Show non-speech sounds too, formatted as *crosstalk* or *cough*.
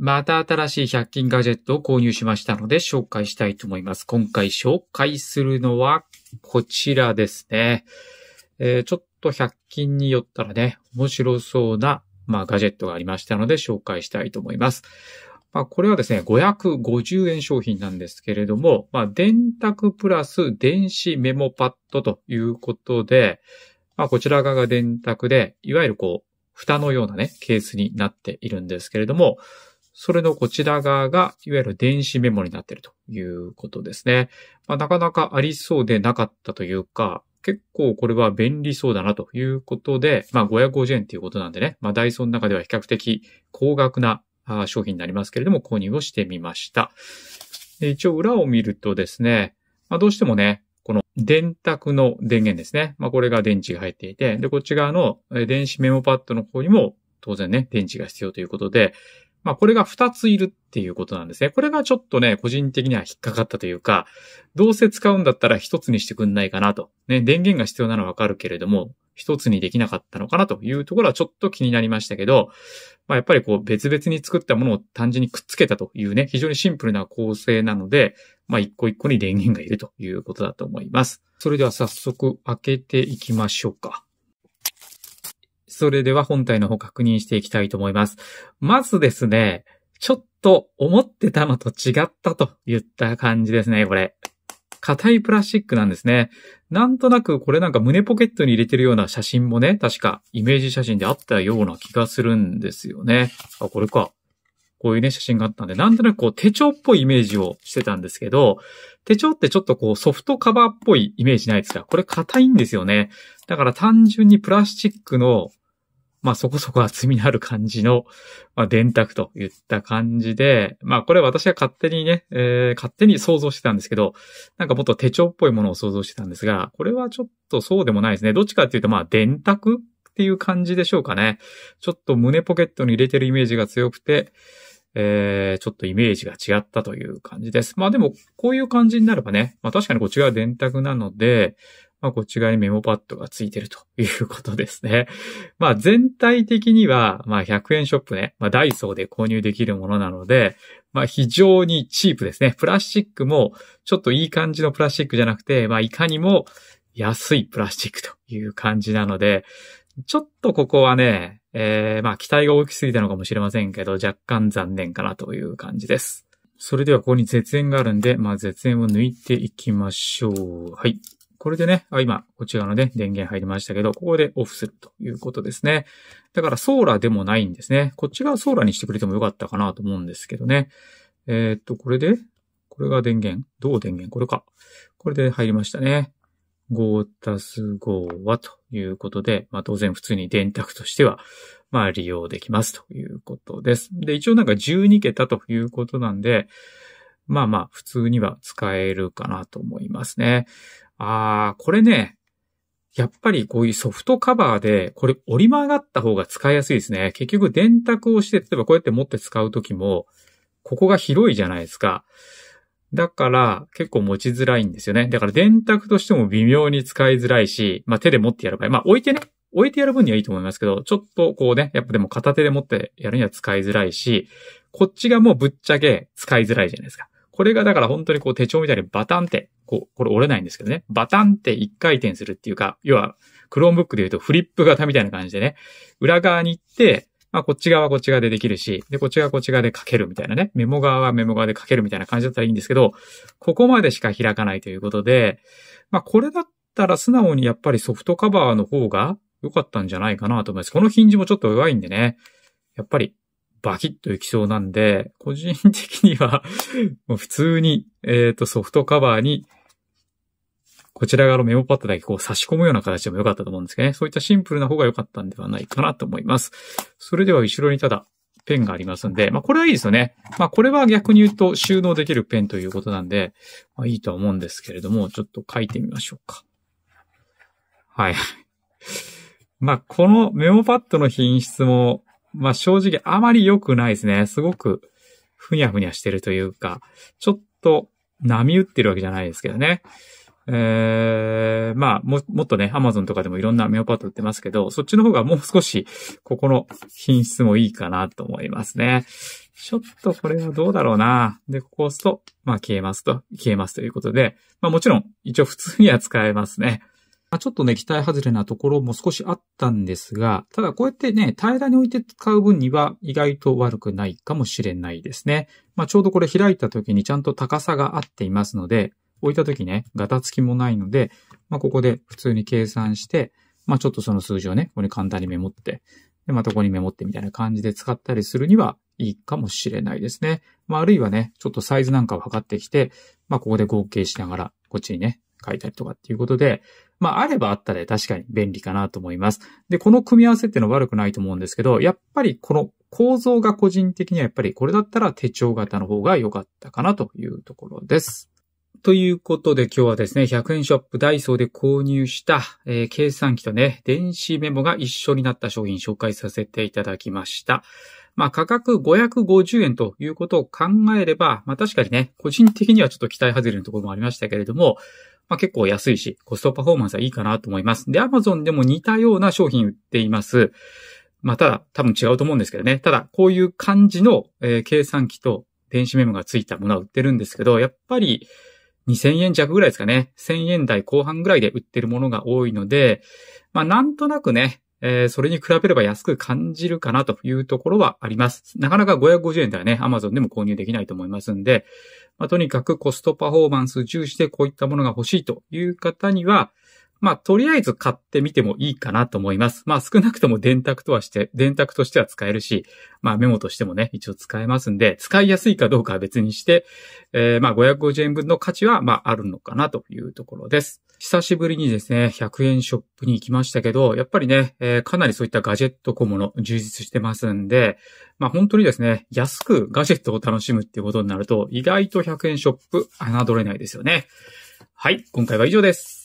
また新しい100均ガジェットを購入しましたので紹介したいと思います。今回紹介するのはこちらですね。えー、ちょっと100均によったらね、面白そうな、まあ、ガジェットがありましたので紹介したいと思います。まあ、これはですね、550円商品なんですけれども、まあ、電卓プラス電子メモパッドということで、まあ、こちら側が電卓で、いわゆるこう、蓋のようなね、ケースになっているんですけれども、それのこちら側が、いわゆる電子メモになっているということですね。まあ、なかなかありそうでなかったというか、結構これは便利そうだなということで、まあ550円ということなんでね、まあダイソーの中では比較的高額な商品になりますけれども購入をしてみました。一応裏を見るとですね、まあ、どうしてもね、この電卓の電源ですね。まあこれが電池が入っていて、で、こっち側の電子メモパッドの方にも当然ね、電池が必要ということで、まあ、これが2ついるっていうことなんですね。これがちょっとね、個人的には引っかかったというか、どうせ使うんだったら1つにしてくんないかなと。ね、電源が必要なのはわかるけれども、1つにできなかったのかなというところはちょっと気になりましたけど、まあ、やっぱりこう別々に作ったものを単純にくっつけたというね、非常にシンプルな構成なので、まあ、一個一個に電源がいるということだと思います。それでは早速開けていきましょうか。それでは本体の方確認していきたいと思います。まずですね、ちょっと思ってたのと違ったと言った感じですね、これ。硬いプラスチックなんですね。なんとなくこれなんか胸ポケットに入れてるような写真もね、確かイメージ写真であったような気がするんですよね。あ、これか。こういうね、写真があったんで、なんとなくこう手帳っぽいイメージをしてたんですけど、手帳ってちょっとこうソフトカバーっぽいイメージないですかこれ硬いんですよね。だから単純にプラスチックのまあそこそこ厚みのある感じの、まあ、電卓といった感じで、まあこれ私は勝手にね、えー、勝手に想像してたんですけど、なんかもっと手帳っぽいものを想像してたんですが、これはちょっとそうでもないですね。どっちかっていうとまあ電卓っていう感じでしょうかね。ちょっと胸ポケットに入れてるイメージが強くて、えー、ちょっとイメージが違ったという感じです。まあでも、こういう感じになればね、まあ確かにこっちが電卓なので、まあ、こっち側にメモパッドがついてるということですね。*laughs* まあ、全体的には、まあ、100円ショップね、まあ、ダイソーで購入できるものなので、まあ、非常にチープですね。プラスチックも、ちょっといい感じのプラスチックじゃなくて、まあ、いかにも安いプラスチックという感じなので、ちょっとここはね、えー、まあ、期待が大きすぎたのかもしれませんけど、若干残念かなという感じです。それではここに絶縁があるんで、まあ、絶縁を抜いていきましょう。はい。これでね、あ、今、こちらのね、電源入りましたけど、ここでオフするということですね。だからソーラーでもないんですね。こっち側ソーラーにしてくれてもよかったかなと思うんですけどね。えー、っと、これで、これが電源。どう電源これか。これで入りましたね。5たす5はということで、まあ当然普通に電卓としては、まあ利用できますということです。で、一応なんか12桁ということなんで、まあまあ、普通には使えるかなと思いますね。ああ、これね、やっぱりこういうソフトカバーで、これ折り曲がった方が使いやすいですね。結局電卓をして、例えばこうやって持って使うときも、ここが広いじゃないですか。だから結構持ちづらいんですよね。だから電卓としても微妙に使いづらいし、まあ手で持ってやる場合、まあ置いてね、置いてやる分にはいいと思いますけど、ちょっとこうね、やっぱでも片手で持ってやるには使いづらいし、こっちがもうぶっちゃけ使いづらいじゃないですか。これがだから本当にこう手帳みたいにバタンって、こう、これ折れないんですけどね。バタンって一回転するっていうか、要は、クローンブックで言うとフリップ型みたいな感じでね、裏側に行って、まあ、こっち側はこっち側でできるし、で、こっち側こっち側で書けるみたいなね。メモ側はメモ側で書けるみたいな感じだったらいいんですけど、ここまでしか開かないということで、まあ、これだったら素直にやっぱりソフトカバーの方が良かったんじゃないかなと思います。このヒンジもちょっと弱いんでね、やっぱりバキッといきそうなんで、個人的には *laughs* もう普通に、えっ、ー、と、ソフトカバーに、こちら側のメモパッドだけこう差し込むような形でも良かったと思うんですけどね。そういったシンプルな方が良かったんではないかなと思います。それでは後ろにただペンがありますんで、まあこれはいいですよね。まあこれは逆に言うと収納できるペンということなんで、まあいいとは思うんですけれども、ちょっと書いてみましょうか。はい。*laughs* まあこのメモパッドの品質も、まあ正直あまり良くないですね。すごくふにゃふにゃしてるというか、ちょっと波打ってるわけじゃないですけどね。えー、まあ、も、もっとね、アマゾンとかでもいろんなメオパート売ってますけど、そっちの方がもう少し、ここの品質もいいかなと思いますね。ちょっとこれはどうだろうな。で、ここ押すと、まあ消えますと、消えますということで、まあもちろん、一応普通には使えますね。まあ、ちょっとね、期待外れなところも少しあったんですが、ただこうやってね、平らに置いて使う分には意外と悪くないかもしれないですね。まあ、ちょうどこれ開いた時にちゃんと高さが合っていますので、置いた時ね、ガタつきもないので、まあ、ここで普通に計算して、まあ、ちょっとその数字をね、ここに簡単にメモって、で、まあ、ここにメモってみたいな感じで使ったりするにはいいかもしれないですね。まあ、あるいはね、ちょっとサイズなんかを測ってきて、まあ、ここで合計しながら、こっちにね、書いたりとかっていうことで、まあ、あればあったで確かに便利かなと思います。で、この組み合わせっていうのは悪くないと思うんですけど、やっぱりこの構造が個人的にはやっぱりこれだったら手帳型の方が良かったかなというところです。ということで今日はですね、100円ショップダイソーで購入した、えー、計算機とね、電子メモが一緒になった商品紹介させていただきました。まあ価格550円ということを考えれば、まあ確かにね、個人的にはちょっと期待外れのところもありましたけれども、まあ、結構安いし、コストパフォーマンスはいいかなと思います。で、Amazon でも似たような商品売っています。まあ、ただ、多分違うと思うんですけどね。ただ、こういう感じの、えー、計算機と電子メモが付いたものは売ってるんですけど、やっぱり2000円弱ぐらいですかね。1000円台後半ぐらいで売ってるものが多いので、まあ、なんとなくね、えー、それに比べれば安く感じるかなというところはあります。なかなか550円ではね、Amazon でも購入できないと思いますんで、まあ、とにかくコストパフォーマンス重視でこういったものが欲しいという方には、まあ、とりあえず買ってみてもいいかなと思います。まあ、少なくとも電卓とはして、電卓としては使えるし、まあ、メモとしてもね、一応使えますんで、使いやすいかどうかは別にして、えー、まあ、550円分の価値は、まあ、あるのかなというところです。久しぶりにですね、100円ショップに行きましたけど、やっぱりね、えー、かなりそういったガジェット小物充実してますんで、まあ本当にですね、安くガジェットを楽しむっていうことになると、意外と100円ショップ侮れないですよね。はい、今回は以上です。